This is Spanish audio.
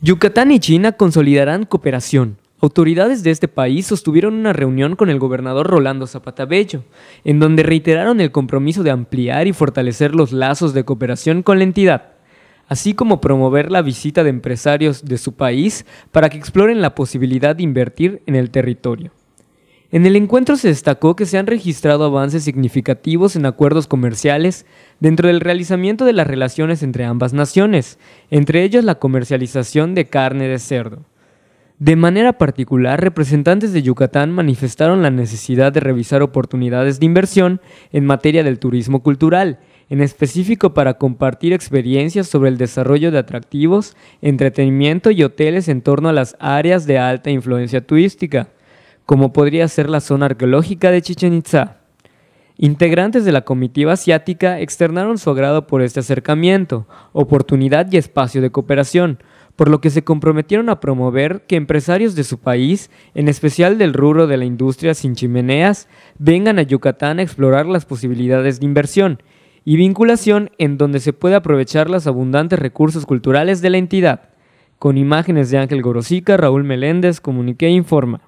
Yucatán y China consolidarán cooperación. Autoridades de este país sostuvieron una reunión con el gobernador Rolando Zapata Bello, en donde reiteraron el compromiso de ampliar y fortalecer los lazos de cooperación con la entidad, así como promover la visita de empresarios de su país para que exploren la posibilidad de invertir en el territorio. En el encuentro se destacó que se han registrado avances significativos en acuerdos comerciales dentro del realizamiento de las relaciones entre ambas naciones, entre ellos la comercialización de carne de cerdo. De manera particular, representantes de Yucatán manifestaron la necesidad de revisar oportunidades de inversión en materia del turismo cultural, en específico para compartir experiencias sobre el desarrollo de atractivos, entretenimiento y hoteles en torno a las áreas de alta influencia turística como podría ser la zona arqueológica de Chichen Itza. Integrantes de la comitiva asiática externaron su agrado por este acercamiento, oportunidad y espacio de cooperación, por lo que se comprometieron a promover que empresarios de su país, en especial del rubro de la industria sin chimeneas, vengan a Yucatán a explorar las posibilidades de inversión y vinculación en donde se puede aprovechar los abundantes recursos culturales de la entidad. Con imágenes de Ángel Gorosica, Raúl Meléndez, Comunique Informa.